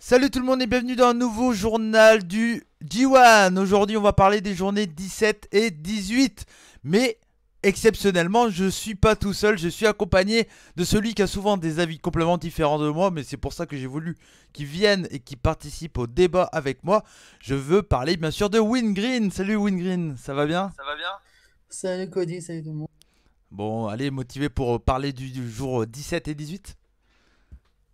Salut tout le monde et bienvenue dans un nouveau journal du G1 Aujourd'hui on va parler des journées 17 et 18 Mais exceptionnellement je suis pas tout seul, je suis accompagné de celui qui a souvent des avis complètement différents de moi Mais c'est pour ça que j'ai voulu qu'il vienne et qu'il participe au débat avec moi Je veux parler bien sûr de Wingreen Salut Wingreen, ça va bien Ça va bien Salut Cody, salut tout le monde Bon allez motivé pour parler du jour 17 et 18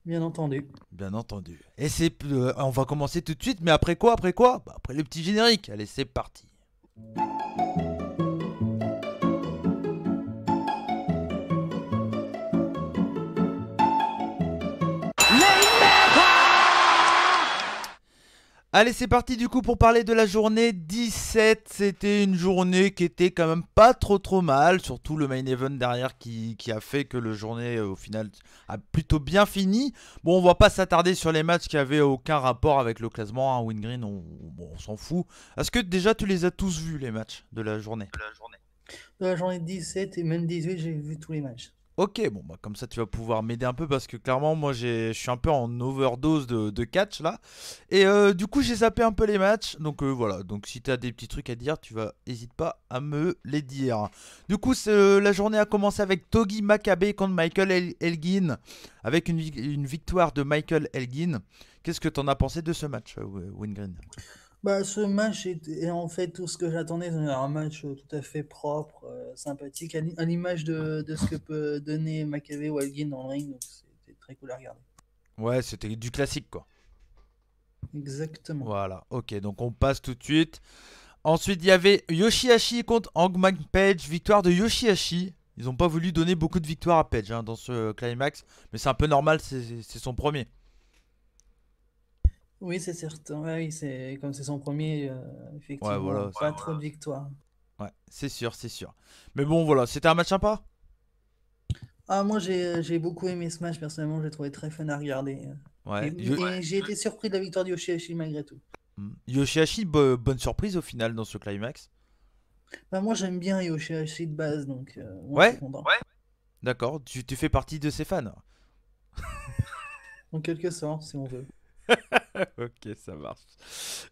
Bien entendu. Bien entendu. Et c'est, euh, on va commencer tout de suite, mais après quoi Après quoi bah Après le petit générique. Allez, c'est parti. Allez, c'est parti du coup pour parler de la journée 17. C'était une journée qui était quand même pas trop trop mal, surtout le main event derrière qui, a fait que le journée euh, au final a plutôt bien fini. Bon, on va pas s'attarder sur les matchs qui avaient aucun rapport avec le classement. Wingreen, hein, on, on s'en fout. Est-ce que déjà tu les as tous vus les matchs de la journée De la journée, de la journée 17 et même 18, j'ai vu tous les matchs. Ok, bon, bah, comme ça tu vas pouvoir m'aider un peu parce que clairement, moi je suis un peu en overdose de, catch là. Et euh, du coup, j'ai zappé un peu les matchs. Donc euh, voilà, donc si tu as des petits trucs à dire, tu vas, hésite pas à me les dire. Du coup, euh, la journée a commencé avec Togi Makabe contre Michael Elgin. Avec une, une, victoire de Michael Elgin. Qu'est-ce que t'en as pensé de ce match, Wingreen bah, ce match est, en fait tout ce que j'attendais. C'est un match euh, tout à fait propre, euh, sympathique, à l'image de, ce que peut donner McAvey ou Elgin dans le ring. c'était très cool à regarder. Ouais, c'était du classique quoi. Exactement. Voilà, ok, donc on passe tout de suite. Ensuite, il y avait Yoshihashi contre Hangman Page, victoire de Yoshihashi. Ils n'ont pas voulu donner beaucoup de victoires à Page hein, dans ce climax, mais c'est un peu normal, c'est c'est son premier. Oui, c'est certain. oui, c'est comme c'est son premier, euh, effectivement, pas trop de victoires. Ouais, c'est sûr, c'est sûr. Mais bon, voilà, c'était un match sympa. Ah, moi, j'ai euh, beaucoup aimé ce match, personnellement, j'ai trouvé très fun à regarder. Euh. j'ai été surpris de la victoire Yoshihashi malgré tout. Hmm. bonne surprise au final dans ce climax. Bah, moi, j'aime bien Yoshihashi de base, donc Ouais. D'accord, tu, tu fais partie de ses fans. En quelque sorte, si on veut. ok, ça marche.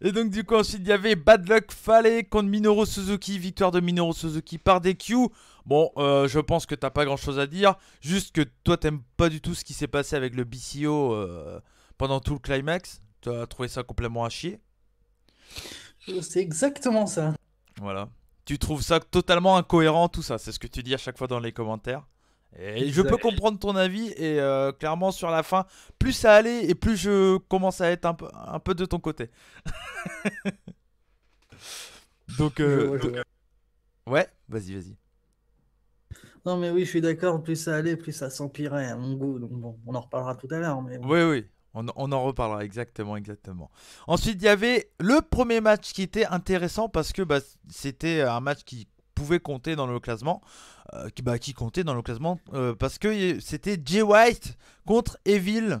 Et donc, du coup, ensuite, il y avait Bad Luck Fallet contre Minoru Suzuki. Victoire de Minoru Suzuki par DQ. Bon, euh, je pense que t'as pas grand chose à dire. Juste que toi, t'aimes pas du tout ce qui s'est passé avec le BCO euh, pendant tout le climax. Tu as trouvé ça complètement à chier. C'est exactement ça. Voilà. Tu trouves ça totalement incohérent, tout ça. C'est ce que tu dis à chaque fois dans les commentaires je peux comprendre ton avis et euh, clairement sur la fin, plus ça allait et plus je commence à être un peu, un peu de ton côté. donc, euh, ouais, vas-y, vas-y. Non mais oui, je suis d'accord. Plus ça allait, plus ça s'empirait à mon goût. Donc bon, on en reparlera tout à l'heure. Mais oui, oui. On, on, en reparlera exactement, exactement. Ensuite, il y avait le premier match qui était intéressant parce que bah, c'était un match qui pouvait compter dans le classement, euh, qui, bah, qui, comptait dans le classement, euh, parce que c'était Jay White contre Evil.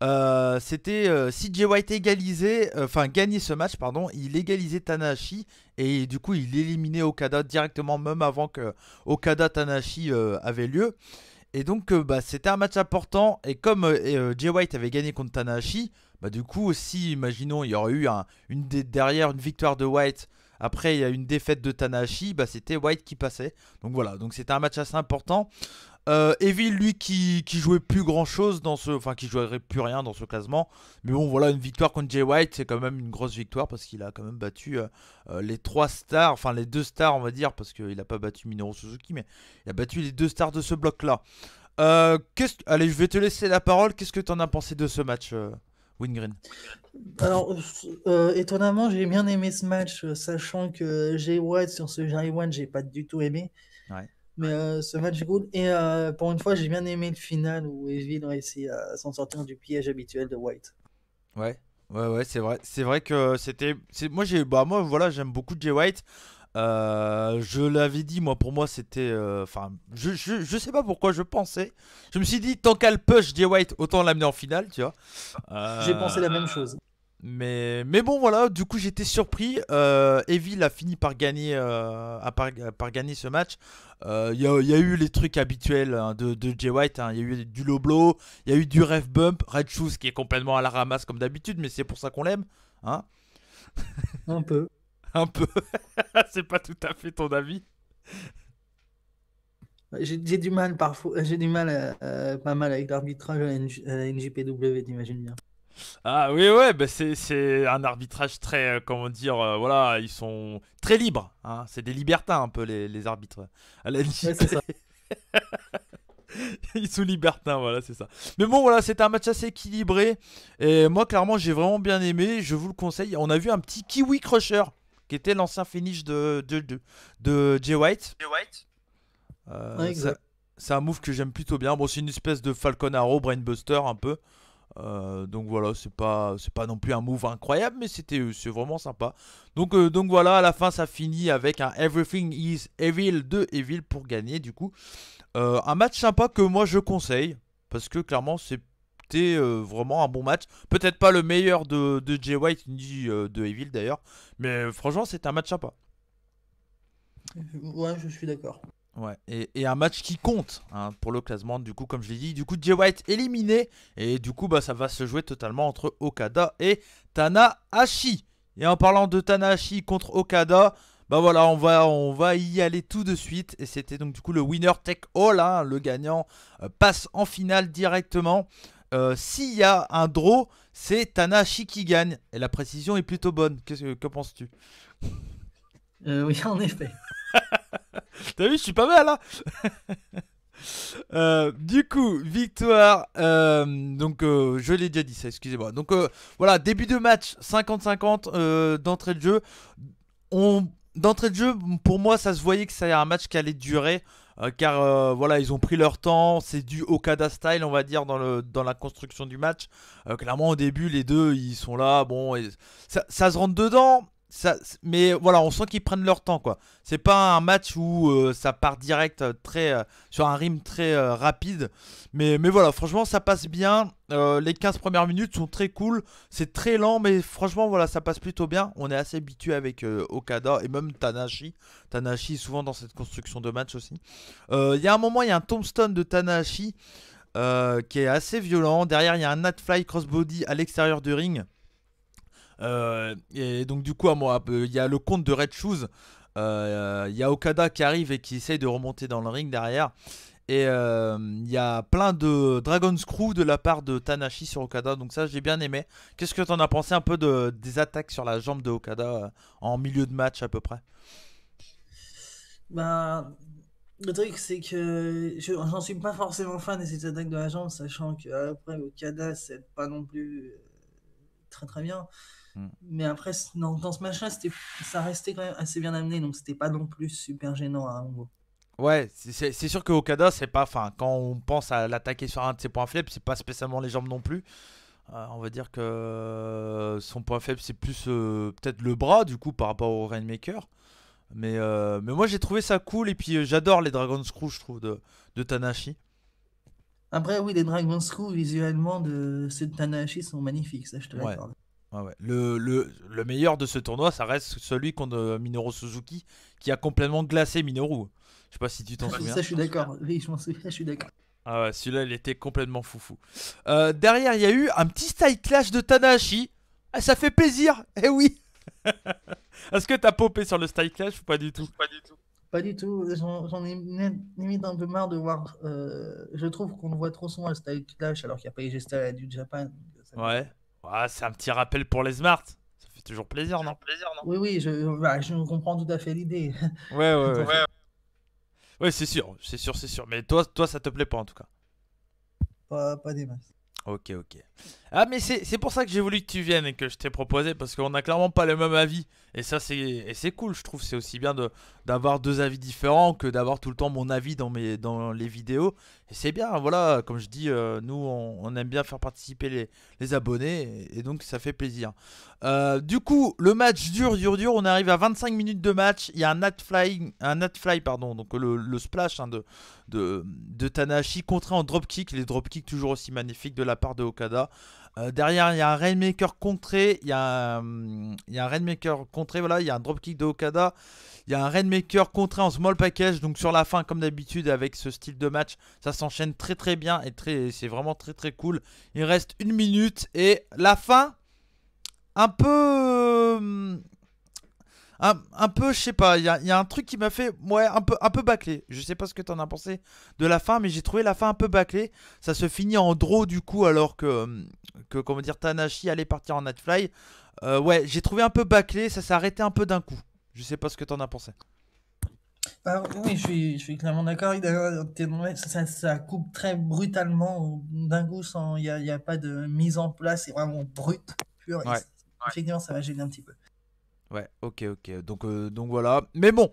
Euh, c'était si Jay White égalisait, enfin gagnait ce match, pardon, il égalisait Tanahashi et du coup il éliminait Okada directement, même avant que Okada Tanahashi avait lieu. Et donc bah, c'était un match important et comme Jay White avait gagné contre Tanahashi, bah, du coup aussi imaginons il y aurait eu une derrière une victoire de White après, il y a une défaite de Tanahashi, bah, c'était White qui passait. Donc voilà, donc c'était un match assez important. Euh, Evil, lui, qui, jouait plus grand chose dans ce. Enfin, qui jouerait plus rien dans ce classement. Mais bon, voilà, une victoire contre Jay White, c'est quand même une grosse victoire parce qu'il a quand même battu euh, euh, les trois stars, enfin les deux stars, on va dire, parce qu'il n'a pas battu Minoru Suzuki, mais il a battu les deux stars de ce bloc-là. Allez, je vais te laisser la parole. Qu'est-ce que tu en as pensé de ce match Wingreen. Alors, euh, étonnamment, j'ai bien aimé ce match, euh, sachant que j White sur ce Jay One, j'ai pas du tout aimé. Mais euh, ce match cool. Et pour une fois, j'ai bien aimé le final où Evil réussi à s'en sortir du piège habituel de White. Ouais, ouais, ouais, c'est vrai. C'est vrai que c'était. Moi, j'ai. Bah, moi, voilà, j'aime beaucoup j White. Euh, je l'avais dit, moi, pour moi, c'était. Euh, enfin, je, je, je, sais pas pourquoi je pensais. Je me suis dit, tant qu'elle push Jay White, autant l'amener en finale, tu vois. Euh, J'ai pensé la même chose. Mais, mais bon, voilà, du coup, j'étais surpris. Evil a fini par gagner, à par, par, gagner ce match. Il y, y, a eu les trucs habituels hein, de, de Jay White. Il hein. y a eu du low il y a eu du ref bump. Red Shoes qui est complètement à la ramasse comme d'habitude, mais c'est pour ça qu'on l'aime. Hein Un peu. un peu. c'est pas tout à fait ton avis. J'ai du mal parfois, euh, j'ai du mal euh, pas mal avec l'arbitrage à, NJPW, t'imagines bien. Ah oui, ouais, bah c'est un arbitrage très, euh, comment dire, voilà, ils sont très libres. Hein, c'est des libertins un peu les, arbitres à la ils sont libertins, voilà, c'est ça. Mais bon, voilà, c'était un match assez équilibré. Et moi, clairement, j'ai vraiment bien aimé. Je vous le conseille. On a vu un petit Kiwi Crusher qui était l'ancien finish de, de, de, Jay White. Jay White. Euh, c'est un move que j'aime plutôt bien. Bon, c'est une espèce de Falcon Arrow, Brainbuster un peu. Euh, donc voilà, c'est pas c'est pas non plus un move incroyable, mais c'était c'est vraiment sympa. Donc euh, donc voilà, à la fin ça finit avec un Everything is Evil de Evil pour gagner du coup. un match sympa que moi je conseille parce que clairement c'est c'était euh, vraiment un bon match. Peut-être pas le meilleur de, Jay White ni euh, de Evil d'ailleurs, mais euh, franchement, c'est un match sympa. Ouais, je suis d'accord. Ouais, et, un match qui compte hein, pour le classement, du coup, comme je l'ai dit. Du coup, Jay White éliminé, et du coup, bah, ça va se jouer totalement entre Okada et Tanahashi. Et en parlant de Tanahashi contre Okada, bah voilà, on va, on va y aller tout de suite. Et c'était donc du coup le winner take all, hein. le gagnant passe en finale directement. Euh, s'il y a un draw, c'est Tanahashi qui gagne. Et la précision est plutôt bonne. Qu'est-ce que, penses-tu euh, Oui, en effet. T'as vu, je suis pas mal, hein là. Euh, du coup, victoire. donc, je l'ai déjà dit, ça, excusez-moi. Donc, voilà, début de match 50-50 d'entrée de jeu. On... D'entrée de jeu, pour moi, ça se voyait que c'était un match qui allait durer. Euh, car euh, voilà, ils ont pris leur temps. C'est dû au style, on va dire, dans, le, dans la construction du match. Euh, clairement, au début, les deux, ils sont là. Bon, et ça, ça, se rentre dedans, mais voilà, on sent qu'ils prennent leur temps, quoi. C'est pas un match où euh, ça part direct euh, très euh, sur un rime très rapide, mais, mais voilà, franchement, ça passe bien. les 15 premières minutes sont très cool, c'est très lent, mais franchement, voilà, ça passe plutôt bien. On est assez habitué avec Okada et même Tanashi. Tanashi est souvent dans cette construction de match aussi. Il y a un moment, il y a un tombstone de Tanashi qui est assez violent. Derrière, il y a un fly crossbody à l'extérieur du ring. Euh, et donc du coup, moi, euh, il y a le compte de Red Shoes. Euh, il y a Okada qui arrive et qui essaye de remonter dans le ring derrière. Et il y a plein de Dragon Screw de la part de Tanashi sur Okada. Donc ça, j'ai bien aimé. Qu'est-ce que t'en as pensé un peu des attaques sur la jambe de Okada en milieu de match à peu près ben, le truc c'est que j'en suis pas forcément fan de ces attaques de la jambe, sachant que après Okada c'est pas non plus très très bien. Mm. Mais après, dans, ce machin c'était ça restait quand même assez bien amené, donc c'était pas non plus super gênant à un Ouais, c'est sûr que Okada, c'est pas. Enfin, quand on pense à l'attaquer sur un de ses points faibles, c'est pas spécialement les jambes non plus. Euh, on va dire que son point faible, c'est plus euh, peut-être le bras, du coup, par rapport au Rainmaker. Mais, euh, mais moi, j'ai trouvé ça cool. Et puis, j'adore les Dragon Screw, je trouve, de, de Après, oui, les Dragon Screw, visuellement, de ceux de Tanahashi sont magnifiques, ça, je te l'accorde le, le, meilleur de ce tournoi, ça reste celui contre euh, Minoru Suzuki, qui a complètement glacé Minoru. Je sais pas si tu t'en ah, souviens. Ça, je suis d'accord. Oui, je je suis d'accord. Ah ouais, celui-là, il était complètement foufou. Euh, derrière, il y a eu un petit style clash de Tanahashi. Ah, ça fait plaisir Eh oui Est-ce que t'as popé sur le style clash ou pas du tout Pas du tout. Pas du tout. J'en ai limite un peu marre de voir. Euh, je trouve qu'on voit trop souvent le style clash alors qu'il n'y a pas eu style du Japan. ouais. Ah, c'est un petit rappel pour les smarts. Ça fait toujours plaisir, non, Oui, oui, bah, je, comprends tout à fait l'idée. Ouais, ouais, ouais. c'est sûr, c'est sûr, c'est sûr. Mais toi, toi, ça te plaît pas en tout cas. Pas, pas des masses. Ok, ok. Ah, mais c'est pour ça que j'ai voulu que tu viennes et que je t'ai proposé, parce qu'on n'a clairement pas le même avis. Et ça, c'est cool, je trouve. C'est aussi bien d'avoir deux avis différents que d'avoir tout le temps mon avis dans, mes, dans les vidéos. Et c'est bien, voilà, comme je dis, euh, nous, on, aime bien faire participer les, abonnés, et, donc ça fait plaisir. Euh, du coup, le match dur, dur, dur, on arrive à 25 minutes de match. Il y a un Nat Fly, un fly pardon, donc le, splash hein, de, de, de contré en dropkick, les dropkicks toujours aussi magnifiques de la part de Okada. Euh, derrière, il y a un Rainmaker contré, il y a un, a un Rainmaker contré, voilà, il y a un dropkick de Okada, il y a un Rainmaker contré en small package, donc sur la fin, comme d'habitude, avec ce style de match, ça s'enchaîne très très bien et c'est vraiment très très cool. Il reste une minute et la fin, un peu hum, un, peu, je sais pas, il y a, un truc qui m'a fait ouais, un, peu, un peu bâclé. Je sais pas ce que t'en as pensé de la fin, mais j'ai trouvé la fin un peu bâclée. Ça se finit en draw du coup, alors que, euh, que comment dire, Tanashi allait partir en Nightfly. Euh, ouais, j'ai trouvé un peu bâclé, ça s'est arrêté un peu d'un coup. Je sais pas ce que t'en as pensé. oui, je suis, je suis clairement d'accord. Ça, coupe très brutalement d'un coup, sans il n'y a, a, pas de mise en place, c'est vraiment brut, pur. Ouais. Effectivement, ça va gêner un petit peu. Ouais, ok, ok. Donc, euh, donc voilà. Mais bon,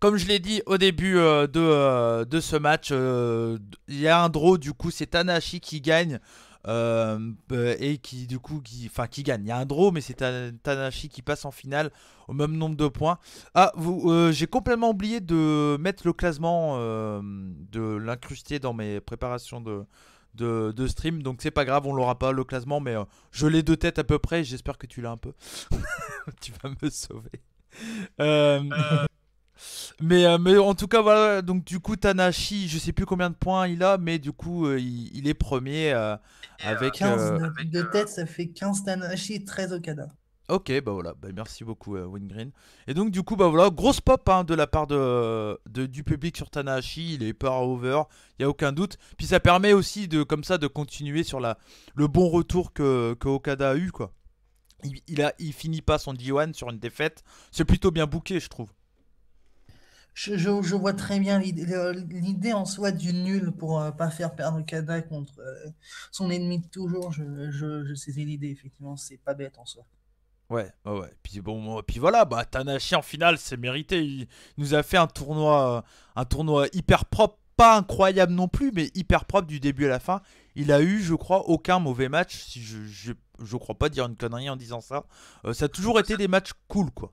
comme je l'ai dit au début euh, euh, de, ce match, il y a un draw, du coup, c'est Tanahashi qui gagne. et qui du coup qui enfin qui gagne il y a un draw mais c'est tanashi qui passe en finale au même nombre de points ah vous j'ai complètement oublié de mettre le classement de l'incruster dans mes préparations de de, stream. Donc c'est pas grave, on l'aura pas le classement, mais euh, je l'ai de tête à peu près. J'espère que tu l'as un peu. tu vas me sauver. Euh, euh. Mais, en tout cas, voilà. Donc, du coup, Tanashi, je sais plus combien de points il a, mais du coup, il, est premier avec. 15 tête, ça fait 15 Tanashi et 13 Okada. Ok, bah voilà, bah merci beaucoup euh, Wingreen. Et donc du coup, bah voilà, grosse pop hein, de la part de, du public sur Tanahashi, il est pas over, il y a aucun doute. Puis ça permet aussi de comme ça de continuer sur la, le bon retour que, que Okada a eu quoi. Il, a, il finit pas son d 1 sur une défaite, c'est plutôt bien bouqué je trouve. Je, vois très bien l'idée en soi du nul pour euh, pas faire perdre Okada contre euh, son ennemi de toujours. Je, je, je saisis l'idée, effectivement, c'est pas bête en soi. Ouais, ouais, Puis bon, puis voilà, bah Tanashi en finale, c'est mérité. Il nous a fait un tournoi, un tournoi hyper propre, pas incroyable non plus, mais hyper propre du début à la fin. Il a eu, je crois, aucun mauvais match. Si je, je, je crois pas dire une connerie en disant ça. Euh, ça a toujours été des matchs cool, quoi.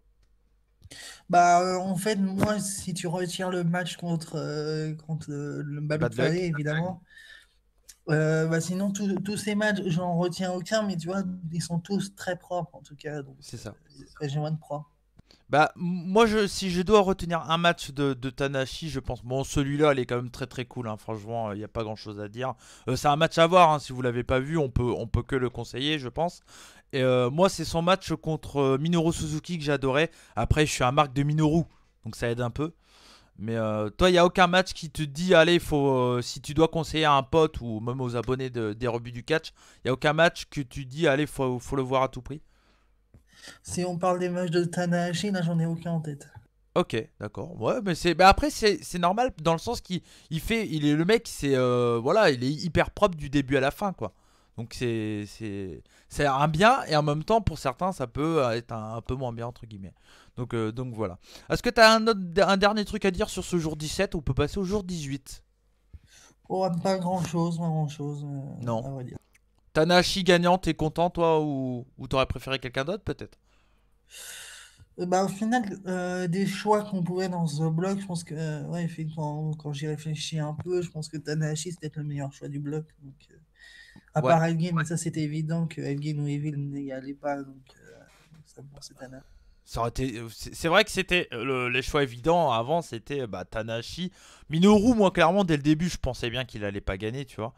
Bah, euh, en fait, moi, si tu retires le match contre, euh, contre le, le évidemment. Euh, bah sinon, tous ces matchs, j'en retiens aucun, mais tu vois, ils sont tous très propres en tout cas. C'est ça. Euh, j'ai de pro. Bah, moi, je, si je dois retenir un match de, Tanashi, je pense. Bon, celui-là, il est quand même très très cool. Hein, franchement, il n'y a pas grand chose à dire. Euh, c'est un match à voir. Hein, si vous l'avez pas vu, on peut, on peut que le conseiller, je pense. Et moi, c'est son match contre Minoru Suzuki que j'adorais. Après, je suis un marque de Minoru, donc ça aide un peu. Mais euh, toi, il n'y a aucun match qui te dit, allez, faut, euh, si tu dois conseiller à un pote ou même aux abonnés des rebuts du catch, il n'y a aucun match que tu dis, allez, faut, faut le voir à tout prix Si on parle des matchs de Tanahashi, là, j'en ai aucun en tête. Ok, d'accord. Ouais, mais c'est, après c'est, normal dans le sens qu'il il fait, il est le mec, c'est euh, voilà, il est hyper propre du début à la fin, quoi. Donc c'est, c'est, un bien et en même temps pour certains ça peut être un, un peu moins bien entre guillemets. Donc, euh, donc voilà. Est-ce que tu as un, un dernier truc à dire sur ce jour 17 On peut passer au jour 18. Oh, pas grand-chose, pas grand-chose. Euh, non. Tanahashi gagnant, t'es content toi ou, ou t'aurais préféré quelqu'un d'autre peut-être euh, bah, au final, des choix qu'on pouvait dans ce bloc, je pense que, quand, quand j'y réfléchis un peu, je pense que Tanahashi, c'était le meilleur choix du bloc. à part Elgin, mais ça c'était évident que Elgin ou Evil n'y allaient pas. Donc, ça, c'est Tanahashi. Euh, c'est vrai que c'était euh, le... les choix évidents. Avant, c'était euh, bah, Tanashi. Minoru, moi, clairement, dès le début, je pensais bien qu'il allait pas gagner, tu vois.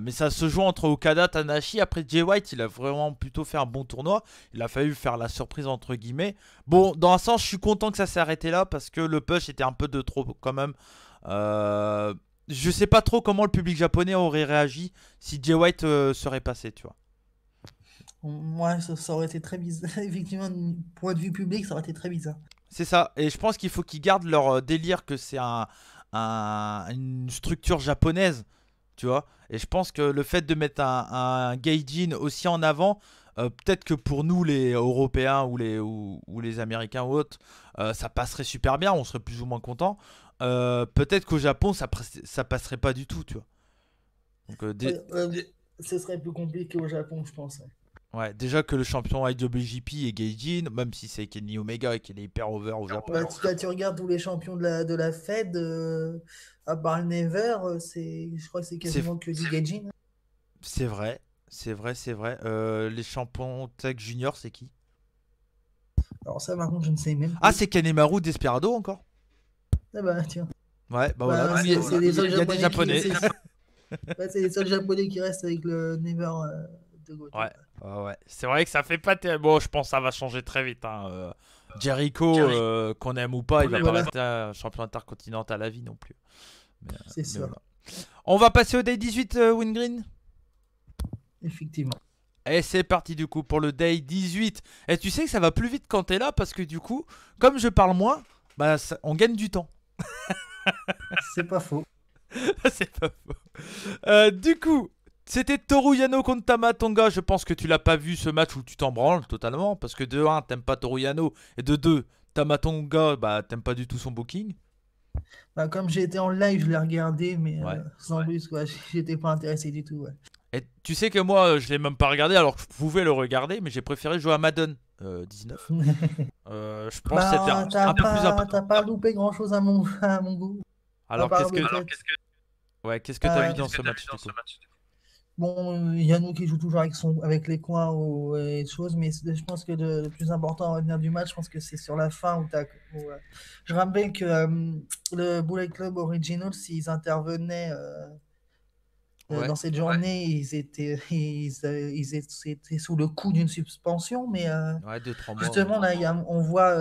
mais ça se joue entre Okada, Tanashi. Après, Jay White, il a vraiment plutôt fait un bon tournoi. Il a fallu faire la surprise, entre guillemets. Bon, dans un sens, je suis content que ça s'est arrêté là parce que le push était un peu de trop quand même. je sais pas trop comment le public japonais aurait réagi si Jay White serait passé, tu vois. Moi, ça, ça, aurait été très bizarre. Effectivement, du point de vue public, ça aurait été très bizarre. C'est ça. Et je pense qu'il faut qu'ils gardent leur euh, délire que c'est un, une structure japonaise. Tu vois Et je pense que le fait de mettre un, un gaijin aussi en avant, euh, peut-être que pour nous, les Européens ou les, ou, les Américains ou autres, euh, ça passerait super bien. On serait plus ou moins content. peut-être qu'au Japon, ça, ça passerait pas du tout. Tu vois Donc, ce serait plus compliqué au Japon, je pense. Ouais, déjà que le champion IWGP est Gaijin, même si c'est Kenny Omega et qu'il est hyper over au Japon. Bah, tu, regardes tous les champions de la, de la Fed, euh, à part Never, euh, c'est, je crois que c'est quasiment que du Gaijin. C'est vrai, c'est vrai, c'est vrai. Euh, les champions Tech Junior, c'est qui Alors ça, par contre, je ne sais même pas. Ah, c'est Kanemaru Desperado encore Ah bah, tiens. Ouais, bah, voilà. C'est, bah, Il y a des japonais. c'est les seuls japonais qui restent avec le Never de Ouais. C'est vrai que ça fait pas tellement. Bon, je pense que ça va changer très vite. Hein, euh, Jericho, euh, qu'on aime ou pas, il va pas rester champion intercontinental à la vie non plus. Euh, c'est ça. On va passer au day 18, Wingreen Effectivement. Et c'est parti du coup pour le day 18. Et tu sais que ça va plus vite quand t'es là parce que du coup, comme je parle moins, bah, on gagne du temps. c'est pas faux. c'est pas faux. du coup, c'était Toruyano contre Tamatonga, Je pense que tu l'as pas vu ce match où tu t'en branles totalement. Parce que de 1, t'aimes pas Toruyano. Et de 2, Tamatonga, bah, t'aimes pas du tout son booking. Bah, comme j'étais en live, je l'ai regardé. Mais euh, sans plus, J'étais pas intéressé du tout. Et tu sais que moi, je l'ai même pas regardé. Alors que je pouvais le regarder. Mais j'ai préféré jouer à Madden. 19. Euh, euh, je pense bah, c'était un, T'as pas loupé grand chose à mon, goût. Alors qu'est-ce que, Ouais, qu'est-ce que t'as vu dans ce match Bon, nous qui joue toujours avec, son, avec les coins ou euh, choses, mais je pense que le, plus important à revenir du match, je pense que c'est sur la fin où, euh, je rappelle que euh, le Bullet Club Original, s'ils intervenaient dans cette journée, ils, étaient, ils, étaient sous le coup d'une suspension, mais justement, là, on voit.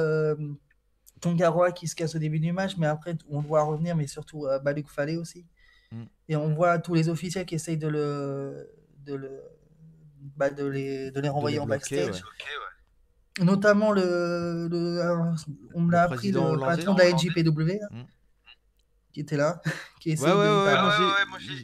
Tongaroa qui se casse au début du match, mais après on le voit revenir, mais surtout Balouk Falé aussi. Mm. Et on voit tous les officiels qui essayent de le. De le bah, de, les, renvoyer en backstage. Notamment le, on me l'a appris le patron de la NJPW, hein, mm. qui était là, qui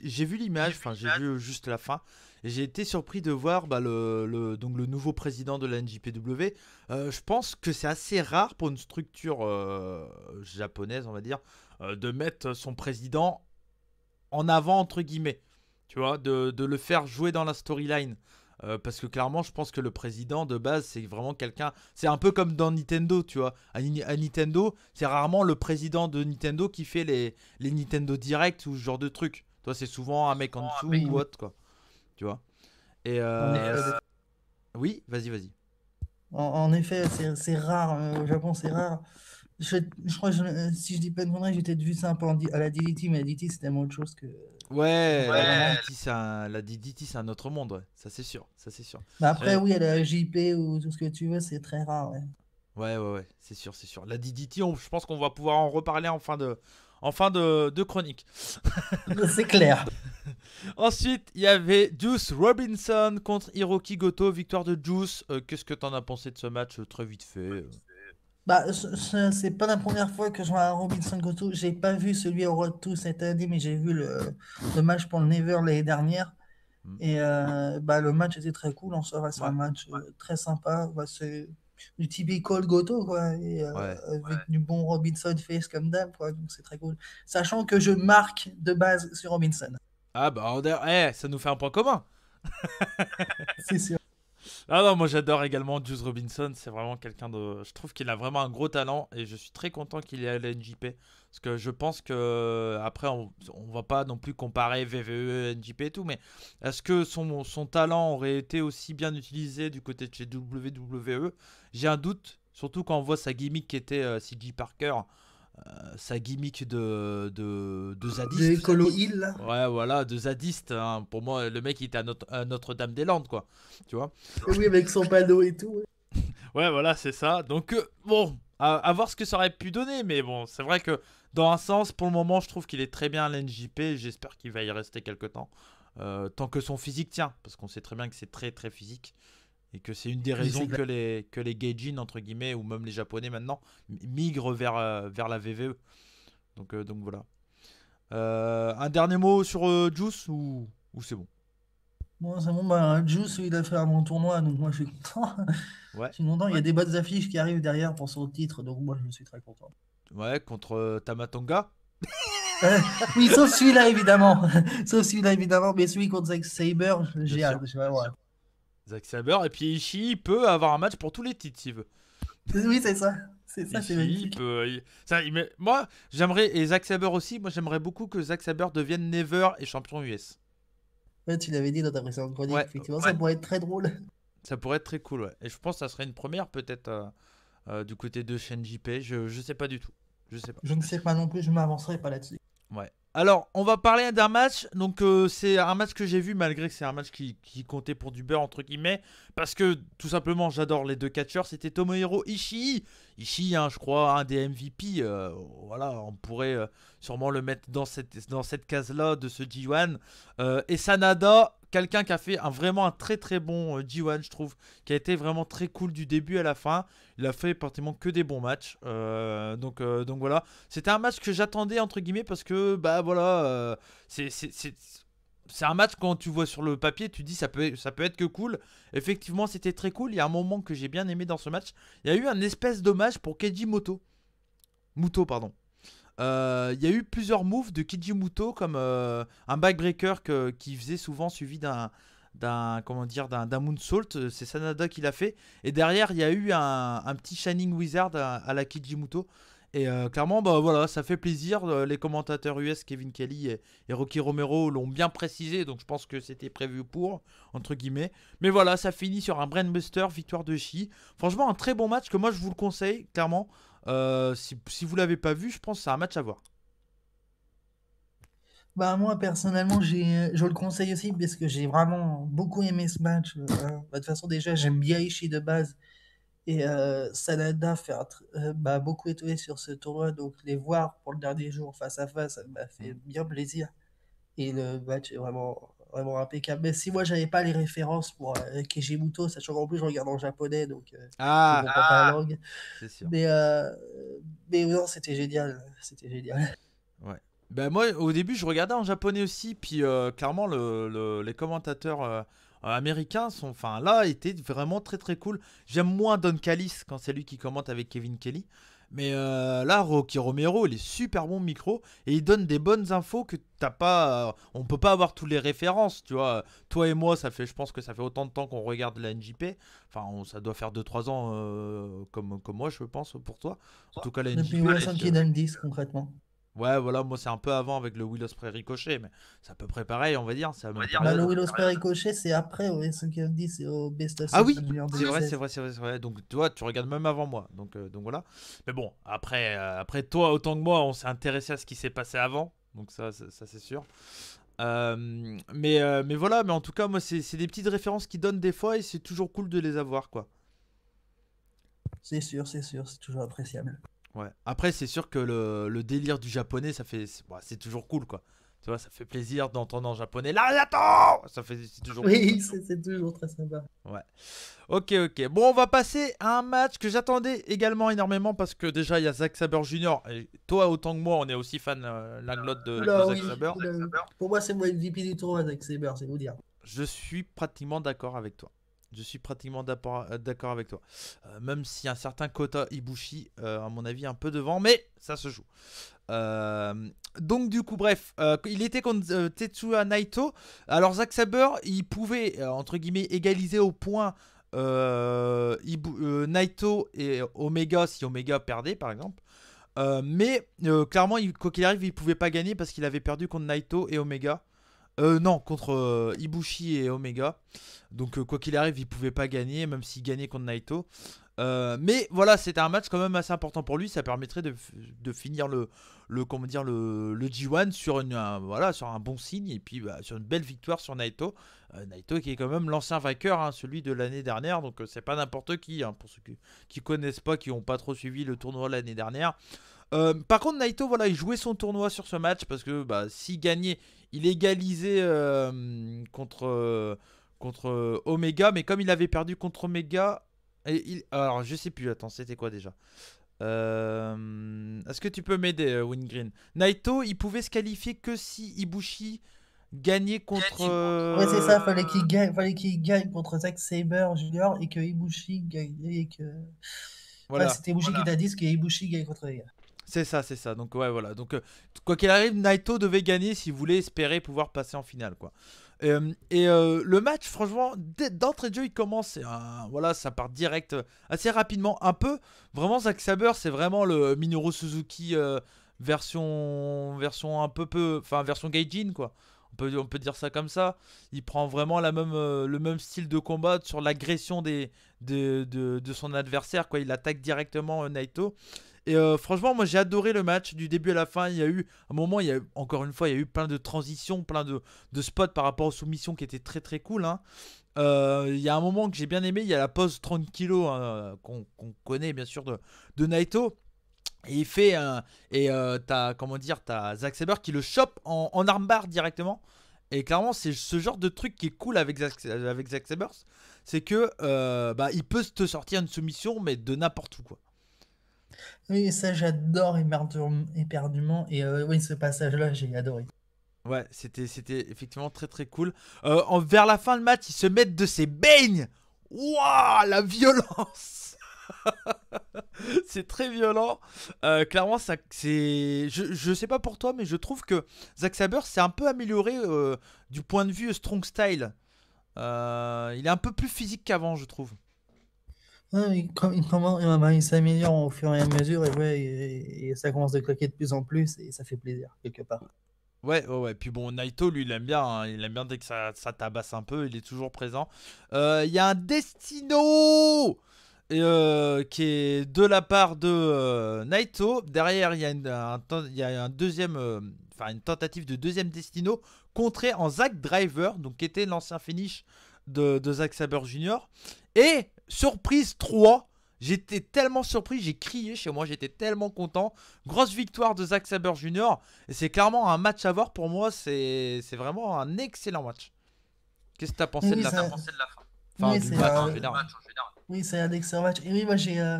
j'ai vu l'image, enfin j'ai vu juste la fin. J'ai été surpris de voir bah, le, donc le nouveau président de la NJPW. Euh, je pense que c'est assez rare pour une structure euh, japonaise, on va dire, euh, de mettre son président en avant, entre guillemets. Tu vois, de, le faire jouer dans la storyline. Euh, parce que clairement, je pense que le président de base, c'est vraiment quelqu'un. C'est un peu comme dans Nintendo, tu vois. À, Nintendo, c'est rarement le président de Nintendo qui fait les, Nintendo Direct ou ce genre de truc. Toi, c'est souvent un mec en dessous ou autre, quoi. Tu vois. Et. Euh, euh, oui, vas-y, vas-y. En, effet, c'est rare. au Japon, c'est rare. Je, crois, si je dis pas de conneries, j'ai peut-être vu ça un à la DDT, mais la DDT c'est tellement autre chose que. Ouais, la DDT, c'est un, autre monde, ça c'est sûr, ça c'est sûr. Bah, après, euh, oui, la JP ou tout ce que tu veux, c'est très rare, ouais. Ouais, ouais, ouais, c'est sûr, c'est sûr. La DDT, je pense qu'on va pouvoir en reparler en fin de, en fin de, chronique. c'est clair. Ensuite, il y avait Juice Robinson contre Hiroki Goto, victoire de Juice. Euh, qu'est-ce que t'en as pensé de ce match euh, très vite fait bah, c'est pas la première fois que je vois un Robinson Goto J'ai pas vu celui au Road 2 cette année, mais j'ai vu le, match pour le Never l'année dernière. Hmm. Et euh, bah, le match était très cool en soi. C'est un match euh, très sympa. Bah, c'est du typical Goto, euh, avec du bon Robinson face comme d'hab, Donc c'est très cool. Sachant que je marque de base sur Robinson. Ah bah, eh, ça nous fait un point commun. c'est sûr. Ah non, moi j'adore également Juice Robinson, c'est vraiment quelqu'un de... Je trouve qu'il a vraiment un gros talent et je suis très content qu'il ait à NJP. Parce que je pense que, après, on, ne va pas non plus comparer VVE, NJP et tout, mais est-ce que son, talent aurait été aussi bien utilisé du côté de chez WWE J'ai un doute, surtout quand on voit sa gimmick qui était euh, CG Parker. Euh, sa gimmick de, de, de ah, zadiste. Hill. Ouais, voilà, de zadiste. Hein. Pour moi, le mec, il était à, Notre-Dame-des-Landes, quoi. Tu vois Oui, avec son panneau et tout. Ouais, voilà, c'est ça. Donc, euh, bon, à, voir ce que ça aurait pu donner. Mais bon, c'est vrai que, dans un sens, pour le moment, je trouve qu'il est très bien à l'NJP. J'espère qu'il va y rester quelques temps. Euh, tant que son physique tient. Parce qu'on sait très bien que c'est très, très physique et que c'est une des raisons que les, que les Gaijin, entre guillemets, ou même les Japonais maintenant, migrent vers, euh, vers la VVE. Donc, euh, donc voilà. Euh, un dernier mot sur Juice ou, ou c'est bon Bon, c'est bon, bah, Juice, il a fait un bon tournoi, donc moi je suis content. Ouais. il y a des bonnes affiches qui arrivent derrière pour son titre, donc moi je suis très content. Ouais, contre Tamatonga oui, sauf celui-là évidemment. sauf celui-là évidemment, mais celui contre Saber, j'ai hâte. ouais. Zack Saber. Et puis Ishii peut avoir un match pour tous les titres s'il veut. Oui, c'est ça. C'est ça, c'est moi, j'aimerais, et Zack Saber aussi, moi j'aimerais beaucoup que Zack Saber devienne Never et champion US. Ouais, tu l'avais dit dans ta précédente chronique, effectivement, ça pourrait être très drôle. Ça pourrait être très cool, ouais. Et je pense que ça serait une première peut-être euh, euh, du côté de Shen JP, je, ne sais pas du tout. Je sais pas. Je ne sais pas non plus, je m'avancerai pas là-dessus. Ouais. Alors, on va parler d'un match. Donc, euh, c'est un match que j'ai vu, malgré que c'est un match qui, qui, comptait pour du beurre, entre guillemets. Parce que, tout simplement, j'adore les deux catcheurs. C'était Tomohiro Ishii Ici, hein, je crois, un des MVP. Euh, voilà, on pourrait euh, sûrement le mettre dans cette, dans cette case-là de ce G1. Euh, et Sanada, quelqu'un qui a fait vraiment un très très bon G1, je trouve, qui a été vraiment très cool du début à la fin. Il a fait pratiquement que des bons matchs. donc, donc voilà, c'était un match que j'attendais, entre guillemets, parce que, bah voilà, c'est c'est un match quand tu vois sur le papier, tu dis ça peut, ça peut être que cool. Effectivement, c'était très cool. Il y a un moment que j'ai bien aimé dans ce match. Il y a eu un espèce d'hommage pour Keiji Muto, Muto, pardon. Euh, il y a eu plusieurs moves de Keiji Muto comme euh, un backbreaker qui faisait souvent suivi d'un d'un comment dire d'un moonsault c'est Sanada qui l'a fait et derrière il y a eu un, petit shining wizard à, la la Muto. Et euh, clairement, bah voilà, ça fait plaisir. Euh, les commentateurs US, Kevin Kelly et, Rocky Romero l'ont bien précisé, donc je pense que c'était prévu pour, entre guillemets. Mais voilà, ça finit sur un brainbuster, victoire de Chi. Franchement, un très bon match que moi je vous le conseille, clairement. Euh, si, si, vous l'avez pas vu, je pense que c'est un match à voir. Bah moi personnellement j'ai je le conseille aussi parce que j'ai vraiment beaucoup aimé ce match. de toute façon déjà j'aime bien Ishi de base et euh, Sanada m'a beaucoup étonné sur ce tournoi, donc les voir pour le dernier jour face à face, ça m'a fait mmh. bien plaisir. Et le match est vraiment, vraiment impeccable. Mais si moi j'avais pas les références pour euh, Kejimuto, sachant qu'en plus je regarde en japonais, donc ah, pas la ah, langue. Mais, mais non, c'était génial, c'était génial. Ouais. Ben moi, au début, je regardais en japonais aussi, puis clairement le, le, les commentateurs américains sont, enfin là, était vraiment très très cool. J'aime moins Don Calis quand c'est lui qui commente avec Kevin Kelly. Mais euh, là, Rocky Romero, il est super bon micro et il donne des bonnes infos que t'as pas. Euh, on peut pas avoir toutes les références, tu vois. Toi et moi, ça fait, je pense que ça fait autant de temps qu'on regarde la NJP. Enfin, ça doit faire 2-3 ans euh, comme, comme moi, je pense, pour toi. En tout cas, la NJP. concrètement. Ouais, voilà, moi c'est un peu avant avec le Willows Spray Ricochet, mais c'est à peu près pareil, on va dire. Ça bah, le Willows Ricochet, c'est après, ce qu'ils dit, c'est au Best of Ah oui, c'est vrai, c'est vrai, c'est vrai, Donc, toi, tu regardes même avant moi, donc, euh, donc voilà. Mais bon, après, euh, après, toi, autant que moi, on s'est intéressé à ce qui s'est passé avant, donc ça, ça, c'est sûr. Euh, mais, mais voilà, mais en tout cas, moi, c'est des petites références qui donnent des fois et c'est toujours cool de les avoir, quoi. C'est sûr, c'est sûr, c'est toujours appréciable. Ouais. Après, c'est sûr que le, délire du japonais, ça fait, bah, c'est toujours cool, quoi. Tu vois, ça fait plaisir d'entendre en japonais. Là, attends, ça fait c'est toujours. Oui, c'est toujours très sympa. Ouais. Ok, ok. Bon, on va passer à un match que j'attendais également énormément parce que déjà il y a Zack Saber Junior. Et toi autant que moi, on est aussi fan euh, de l'autre Zack Saber. Pour moi, c'est moi le du tournoi, Zack Saber, c'est vous dire. Je suis pratiquement d'accord avec toi. Je suis pratiquement euh, d'accord avec toi. Euh, même si un certain Kota Ibushi, euh, à mon avis, un peu devant, mais ça se joue. donc du coup, bref, il était contre Tetsuya Naito. Alors Zack Saber, il pouvait, entre guillemets, égaliser au point Naito et Omega si Omega perdait, par exemple. mais clairement, il, quoi qu'il arrive, il pouvait pas gagner parce qu'il avait perdu contre Naito et Omega. Euh, non, contre euh, Ibushi et Omega. Donc, euh, quoi qu'il arrive, il pouvait pas gagner, même s'il gagnait contre Naito. mais voilà, c'était un match quand même assez important pour lui. Ça permettrait de, finir le, le, comment dire, le, G1 sur, une, un, voilà, sur un bon signe et puis bah, sur une belle victoire sur Naito. Naito qui est quand même l'ancien vainqueur, hein, celui de l'année dernière. Donc, c'est pas n'importe qui. Hein, pour ceux qui, qui connaissent pas, qui n'ont pas trop suivi le tournoi l'année dernière. Euh, par contre, Naito, voilà, il jouait son tournoi sur ce match parce que bah, s'il gagnait, il égalisait euh, contre, euh, contre Omega, mais comme il avait perdu contre Omega, alors je sais plus, attends, c'était quoi déjà Est-ce que tu peux m'aider, Wingreen Naito, il pouvait se qualifier que si Ibushi gagnait contre. Ouais, c'est ça, fallait qu'il gagne, fallait qu'il gagne contre Zack Saber Junior et que Ibushi gagne. Et que... Voilà. c'était Ibushi qui t'a dit ce que Ibushi gagne contre les gars. C'est ça, c'est ça. Donc ouais, voilà. Donc euh, quoi qu'il arrive, Naito devait gagner s'il voulait espérer pouvoir passer en finale, quoi. Euh, et euh, le match, franchement, d'entrée de jeu, il commence. voilà, ça part direct, assez rapidement, un peu. Vraiment, Zack Saber, c'est vraiment le Minoru Suzuki version, version un peu peu, enfin version Gaijin, quoi. On peut, on peut dire ça comme ça. Il prend vraiment la même, le même style de combat sur l'agression des, de, de, son adversaire, quoi. Il attaque directement Naito. Et euh, franchement, moi j'ai adoré le match du début à la fin. Il y a eu un moment, il y a encore une fois, il y a eu plein de transitions, plein de, spots par rapport aux soumissions qui étaient très très cool. Hein. Euh, il y a un moment que j'ai bien aimé, il y a la pause 30 kg hein, qu'on connaît bien sûr de, de Naito. Et il fait Et euh, t'as, comment dire, t'as Zack Saber qui le chope en, en armbar directement. Et clairement, c'est ce genre de truc qui est cool avec Zack, avec Saber. C'est que bah, il peut te sortir une soumission, mais de n'importe où quoi. Oui, ça j'adore éperdument, et euh, oui ce passage-là j'ai adoré. Ouais, c'était effectivement très très cool. Euh, vers la fin de match, ils se mettent de ces beignes. Waouh, la violence. c'est très violent. Euh, clairement, ça, c'est. Je, je sais pas pour toi, mais je trouve que Zack Saber s'est un peu amélioré euh, du point de vue strong style. il est un peu plus physique qu'avant, je trouve il, il, s'améliore au fur et à mesure et, ouais, ça commence de claquer de plus en plus et ça fait plaisir quelque part. Ouais, ouais, ouais. Puis bon, Naito, lui, il aime bien. Hein. Il aime bien dès que ça, ça, tabasse un peu. Il est toujours présent. Euh, il y a un Destino euh, qui est de la part de euh, Naito. Derrière, il y a, une, y a un deuxième, enfin une tentative de deuxième Destino contré en Zack Driver, donc qui était l'ancien finish de, de Zack Saber Jr. Et surprise 3, J'étais tellement surpris, j'ai crié chez moi, j'étais tellement content. Grosse victoire de Zack Saber Jr. Et c'est clairement un match à voir pour moi, c'est vraiment un excellent match. Qu'est-ce que t'as pensé, de la fin pensé de la fin oui, c'est un excellent match. Et oui, moi j'ai euh,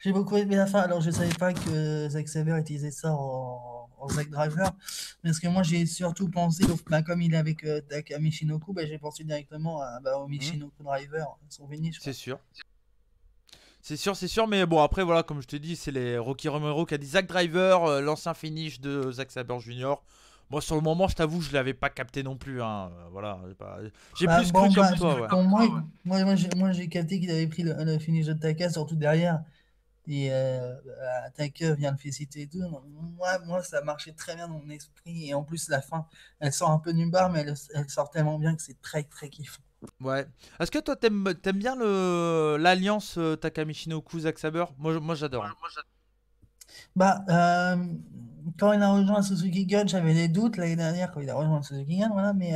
J'ai beaucoup aimé la fin. Alors je savais pas que Zack Saber utilisait ça en, pour Zack Driver. Parce que moi, j'ai surtout pensé, bah, comme il est avec euh, Takami bah, j'ai pensé directement bah, au Michinoku mhm. Driver, son C'est sûr. C'est sûr, c'est sûr, mais bon, après, voilà, comme je te dis, c'est les Rocky Romero qui a dit Zack Driver, euh, l'ancien finish de Zack Saber Jr. Moi, sur le moment, je t'avoue, je l'avais pas capté non plus. Hein. Euh, voilà, j'ai bah, plus cru comme toi. Moi, ah, moi, j'ai capté qu'il avait pris le, le, finish de Taka, surtout derrière et euh, euh vient de féliciter d'eux. Moi, moi, ça marchait très bien dans mon esprit. Et en plus, la fin, elle sort un peu nulle mais elle, sort tellement bien que c'est très, très kiffant. Ouais. Est-ce que toi, t'aimes, aimes bien le, l'alliance euh, Takamishinoku Zack Saber moi, moi, j'adore. Bah, euh, quand il a rejoint Suzuki Gun, j'avais des doutes l'année dernière quand il a rejoint Suzuki Gun, voilà, mais.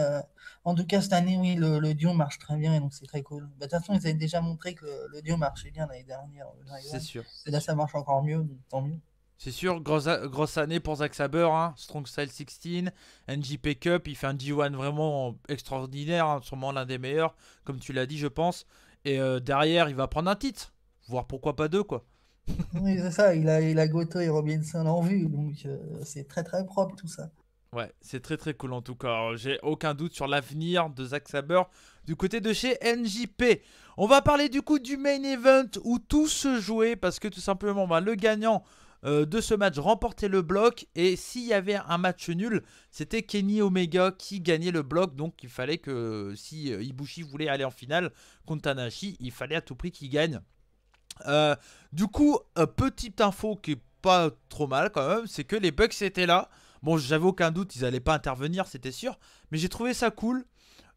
En tout cas, cette année, oui, le, Dion marche très bien et donc c'est très cool. Bah, de toute façon, ils avaient déjà montré que le, duo marchait bien l'année dernière. C'est sûr. Et là, ça marche encore mieux, tant mieux. C'est sûr, grosse, année pour Zack Saber, hein. Strong Style 16, NJP Cup, il fait un G1 vraiment extraordinaire, hein, sûrement l'un des meilleurs, comme tu l'as dit, je pense. Et euh, derrière, il va prendre un titre, voire pourquoi pas deux, quoi. oui, c'est ça, il a, il a Goto et Robinson en vue, donc euh, c'est très très propre tout ça. Ouais, c'est très très cool en tout cas. J'ai aucun doute sur l'avenir de Zack Saber du côté de chez NJP. On va parler du coup du main event où tout se jouait parce que tout simplement ben, le gagnant euh, de ce match remportait le bloc et s'il y avait un match nul, c'était Kenny Omega qui gagnait le bloc. Donc il fallait que si euh, Ibushi voulait aller en finale contre Tanahashi, il fallait à tout prix qu'il gagne. Euh, du coup, petite info qui est pas trop mal quand même, c'est que les bugs étaient là. Bon, j'avais aucun doute, ils n'allaient pas intervenir, c'était sûr. Mais j'ai trouvé ça cool.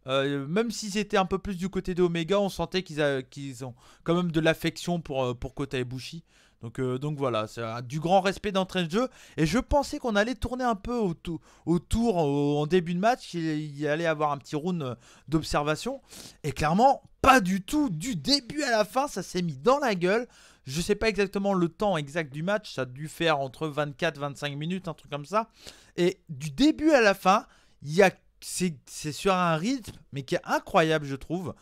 Euh, même s'ils étaient un peu plus du côté de Omega, on sentait qu'ils ont quand même de l'affection pour, euh, pour Kota Ibushi. Donc, euh, donc voilà, c'est du grand respect d'entrée de jeu. Et je pensais qu'on allait tourner un peu autour, en début de match. Il, allait allait avoir un petit round d'observation. Et clairement, pas du tout. Du début à la fin, ça s'est mis dans la gueule. Je ne sais pas exactement le temps exact du match, ça a dû faire entre 24-25 minutes, un truc comme ça. Et du début à la fin, c'est sur un rythme, mais qui est incroyable, je trouve.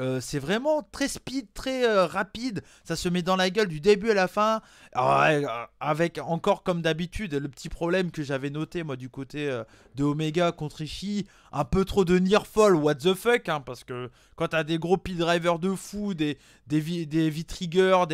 Euh, c'est vraiment très speed, très euh, rapide. Ça se met dans la gueule du début à la fin. Ah euh, avec encore comme d'habitude le petit problème que j'avais noté moi du côté de Omega contre Ishii. Un peu trop de fall, what the fuck. Hein, parce que quand t'as des gros pile drivers de fou, des, des, des V-triggers,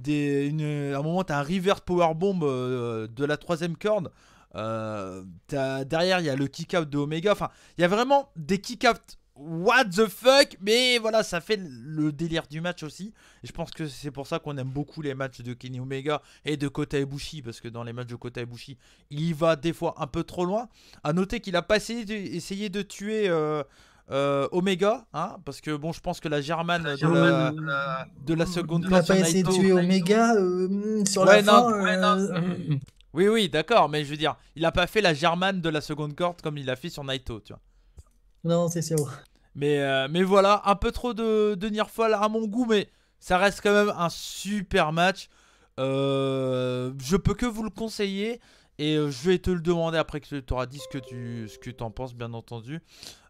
des, à un moment t'as un reverse powerbomb de la troisième corde. derrière il y a le kick out de Omega. Enfin, il y a vraiment des kick outs what the fuck Mais voilà, ça fait le délire du match aussi. je pense que c'est pour ça qu'on aime beaucoup les matchs de Kenny Omega et de Kota Ibushi, parce que dans les matchs de Kota Ibushi, il y va des fois un peu trop loin. À noter qu'il a pas essayé de, tuer euh, euh, Omega, hein, parce que bon, je pense que la Germane de, la, seconde euh, de seconde Il n'a pas essayé de tuer Omega sur la fin, Oui, oui, d'accord, mais je veux dire, il n'a pas fait la Germane de la seconde corde comme il l'a fait sur Naito, tu vois. Non, c'est sûr. Euh, mais, voilà, un peu trop de, de à mon goût, mais ça reste quand même un super match. Euh, je peux que vous le conseiller. Et euh, je vais te le demander après que tu auras dit ce que tu en penses, bien entendu.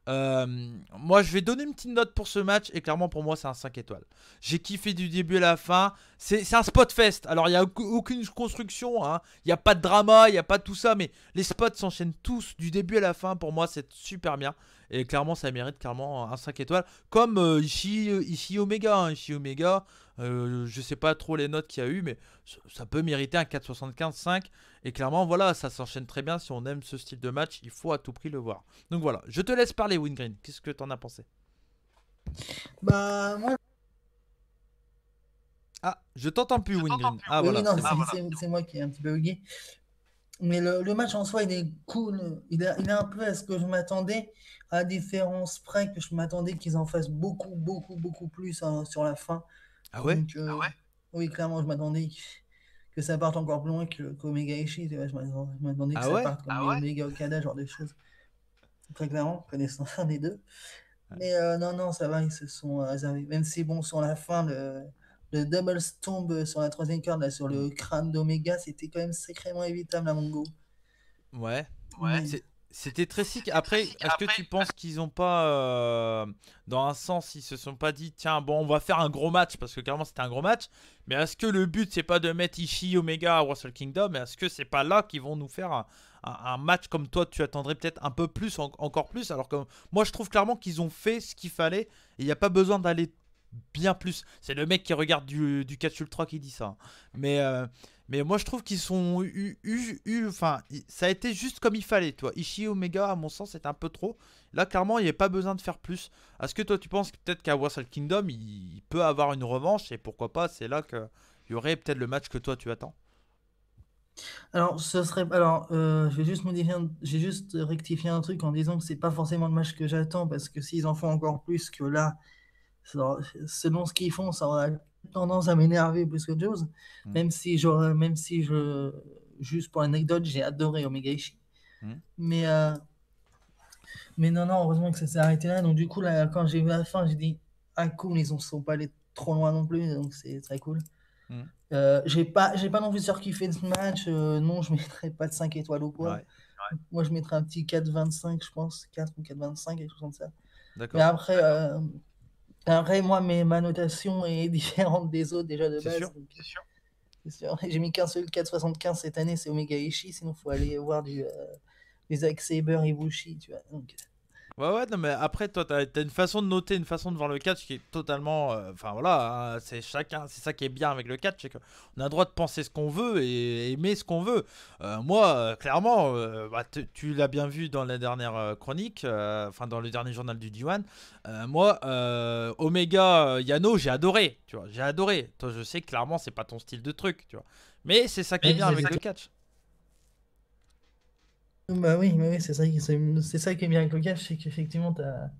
moi, je vais donner une petite note pour ce match. Et clairement, pour moi, c'est un 5 étoiles. J'ai kiffé du début à la fin. C'est un spot fest. Alors, il n'y a aucune construction. Hein. Il n'y a pas de drama. Il n'y a pas tout ça. Mais les spots s'enchaînent tous du début à la fin. Pour moi, c'est super bien. Et clairement, ça mérite clairement un 5 étoiles. Comme euh, ici, euh, ici Omega. ici hein. Omega, euh, je sais pas trop les notes qu'il y a eu, mais ça peut mériter un 4,75, 5. Et clairement, voilà, ça s'enchaîne très bien. Si on aime ce style de match, il faut à tout prix le voir. Donc voilà, je te laisse parler, Wingreen. Qu'est-ce que t'en as pensé Bah, moi, ah, je t'entends plus, Wingreen. Ah, c'est moi qui ai un petit peu hugué. Mais le, match en soi, il est cool. Il, est un peu à ce que je m'attendais, à différents différence près que je m'attendais qu'ils en fassent beaucoup, beaucoup, beaucoup plus hein, sur la fin. Ah ouais, euh, ah ouais Oui, clairement, je m'attendais que ça parte encore plus loin qu'Omega qu Ishii. Je m'attendais que ah ça parte comme ah ouais Omega Okada, genre des choses. Très clairement, connaissant un des deux. Mais euh, non, non, ça va, ils se sont réservés. Euh, Même si, bon, sur la fin, le, le double tombe euh, sur la troisième corde, sur le mm. crâne d'Omega, c'était quand même sacrément évitable à Mongo Ouais, ouais. Mm. C'était très sick. Après, est-ce que tu penses qu'ils ont pas, euh, dans un sens, ils se sont pas dit, tiens, bon, on va faire un gros match parce que clairement c'était un gros match. Mais est-ce que le but c'est pas de mettre Ishii Omega à Wrestle Kingdom Est-ce que c'est pas là qu'ils vont nous faire un, match comme toi tu attendrais peut-être un peu plus, encore plus Alors que moi je trouve clairement qu'ils ont fait ce qu'il fallait. Il n'y a pas besoin d'aller bien plus. C'est le mec qui regarde du, du Catch Ultra qui dit ça. Hein. Mais, euh, mais moi, je trouve qu'ils sont. Eu, enfin, ça a été juste comme il fallait, toi. Ishii Omega, à mon sens, c'est un peu trop. Là, clairement, il n'y a pas besoin de faire plus. Est-ce que toi, tu penses peut-être qu'à Wrestle Kingdom, il, peut avoir une revanche Et pourquoi pas C'est là qu'il y aurait peut-être le match que toi, tu attends. Alors, ce serait. Alors, euh, je vais juste modifier. Un... J'ai juste rectifié un truc en disant que c'est pas forcément le match que j'attends parce que s'ils en font encore plus que là, selon ce qu'ils font, ça aura tendance à m'énerver plus que chose. Hmm. Même si, genre, même si je, juste pour anecdote, j'ai adoré Omega Ishii. Hmm. Mais, euh, mais non, non, heureusement que ça s'est arrêté là. Donc, du coup, là, quand j'ai vu la fin, j'ai dit, ah cool, ils ne sont pas allés trop loin non plus. Donc, c'est très cool. Hmm. Euh, j'ai pas, j'ai pas non plus surkiffé ce match. Euh, non, je mettrais pas de 5 étoiles ou quoi. Moi, je mettrais un petit 25 je pense. 4 ou 4,25, quelque chose comme ça. Mais après, après, moi, mes, ma notation est différente des autres déjà de base. Euh, c'est sûr, sûr. J'ai mis qu'un seul 4,75 cette année, c'est Omega Ishii, sinon il faut aller voir du, euh, des Zack Saber Ibushi, tu vois. Euh, Ouais, ouais, non, mais après, toi, t'as as une façon de noter, une façon de voir le catch qui est totalement. Euh, enfin, voilà, hein, c'est chacun, c'est ça qui est bien avec le catch, c'est qu'on a le droit de penser ce qu'on veut et aimer ce qu'on veut. Euh, moi, euh, clairement, bah, tu l'as bien vu dans la dernière chronique, enfin, dans le dernier journal du Diwan. moi, Omega Yano, j'ai adoré, tu vois, j'ai adoré. Toi, je sais clairement, c'est pas ton style de truc, tu vois. Mais c'est ça qui est bien avec le catch. Bah oui, oui, c'est ça, qui- est bien avec le cash, c'est qu'effectivement, bah,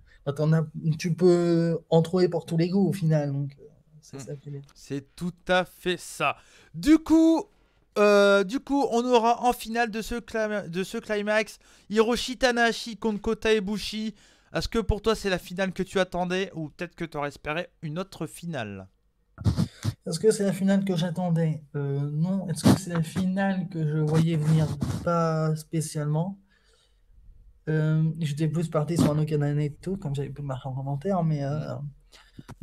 tu peux en trouver pour tous les goûts au final, euh, mmh. c'est tout à fait ça. Du coup, euh, du coup, on aura en finale de ce, de ce climax Hiroshi Tanahashi contre Kota Ebushi. Est-ce que pour toi c'est la finale que tu attendais ou peut-être que tu aurais espéré une autre finale est-ce que c'est la finale que j'attendais euh, Non. Est-ce que c'est la finale que je voyais venir Pas spécialement. Euh, J'étais plus parti sur un Okada et tout, comme j'avais pu le marquer en commentaire, mais, euh,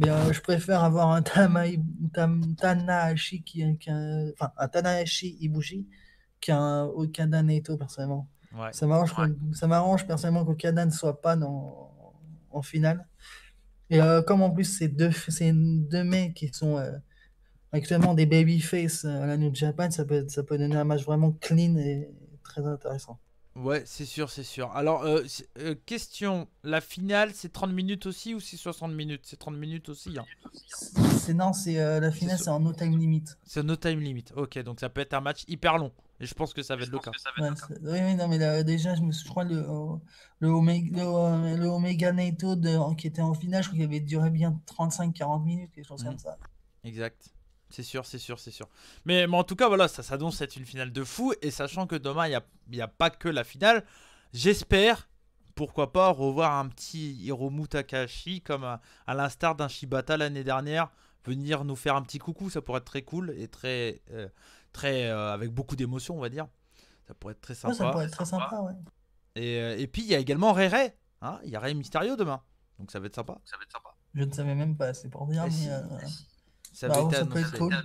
euh, je préfère avoir un, Tamai, tam, Tanahashi qui, enfin, un Tanahashi Ibushi qu'un Okada Neto, personnellement. Ça m'arrange personnellement qu'Okada ne soit pas dans, en finale. Et comme en plus, c'est deux, deux mecs qui sont actuellement des babyface euh, à la New Japan, ça peut, ça peut donner un match vraiment clean et très intéressant. Ouais, c'est sûr, c'est sûr. Alors, euh, euh, question, la finale, c'est 30 minutes aussi ou c'est 60 minutes C'est 30 minutes aussi. Hein. C'est non, c'est la finale, c'est en no time limit. C'est en no time limit. Ok, donc ça peut être un match hyper long. Et je pense que ça va être le cas. oui, oui, non, mais déjà, je me je crois, le, le, Omega, Neto qui était en finale, je crois qu'il avait duré bien 35-40 minutes, quelque chose comme mhm. ça. Exact. C'est sûr, c'est sûr, c'est sûr. Mais, en tout cas, voilà, ça s'annonce être une finale de fou. Et sachant que demain, il n'y a, pas que la finale, j'espère, pourquoi pas, revoir un petit Hiromu Takahashi, comme à, l'instar d'un Shibata l'année dernière, venir nous faire un petit coucou. Ça pourrait être très cool et très. Euh, très euh, avec beaucoup d'émotion, on va dire. Ça pourrait être très sympa. ça pourrait être très sympa, euh, et, puis, il y a également Ray Hein il y a Ray Mysterio demain. Donc, ça va être sympa. Ça va être sympa. Je ne savais même pas, c'est pour dire. Eh mais, eh bah,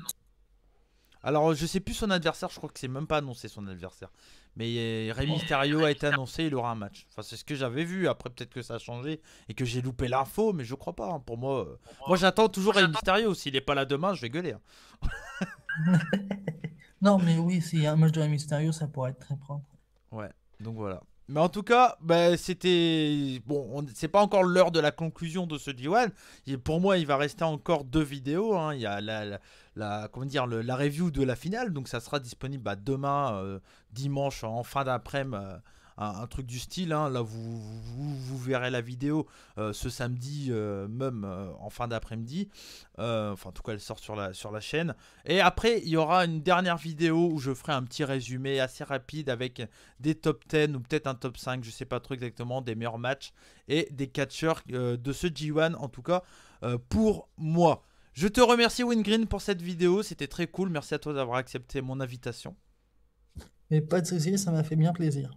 Alors, je sais plus son adversaire, je crois que c'est même pas annoncé son adversaire. Mais Rey Mysterio a été annoncé, il aura un match. Enfin, c'est ce que j'avais vu. Après, peut-être que ça a changé et que j'ai loupé l'info, mais je crois pas. Hein. Euh, pour moi, moi j'attends toujours Rey Mysterio. S'il est pas là demain, je vais gueuler. Hein. non, mais oui, s'il y a un match de Mysterio, ça pourrait être très propre. Ouais, donc voilà. Mais en tout cas, ben c'était. Bon, c'est pas encore l'heure de la conclusion de ce d 1 pour moi, il va rester encore deux vidéos. Hein. Il y a la, comment dire, la review de la finale. Donc, ça sera disponible bah, demain, euh, dimanche, en fin d'après-midi. Euh, un, truc du style. Hein. Là, vous, verrez la vidéo euh, ce samedi, euh, même euh, en fin d'après-midi. enfin, en tout cas, elle sort sur la, sur la chaîne. Et après, il y aura une dernière vidéo où je ferai un petit résumé assez rapide avec des top 10 ou peut-être un top 5, je sais pas trop exactement, des meilleurs matchs et des catcheurs de ce G1 en tout cas pour moi. Je te remercie Wingreen pour cette vidéo, c'était très cool. Merci à toi d'avoir accepté mon invitation. Mais pas de souci, ça m'a fait bien plaisir.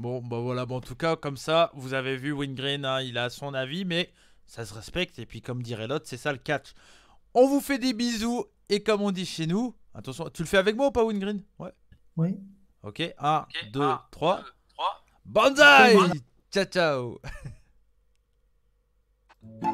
Bon, bah voilà, bon, en tout cas, comme ça, vous avez vu Wingreen, hein, il a son avis, mais ça se respecte. Et puis, comme dirait l'autre, c'est ça le catch. On vous fait des bisous, et comme on dit chez nous, attention, tu le fais avec moi ou pas, Wingreen Ouais. Oui. Ok, 1, 2, 3. Banzai Ciao, ciao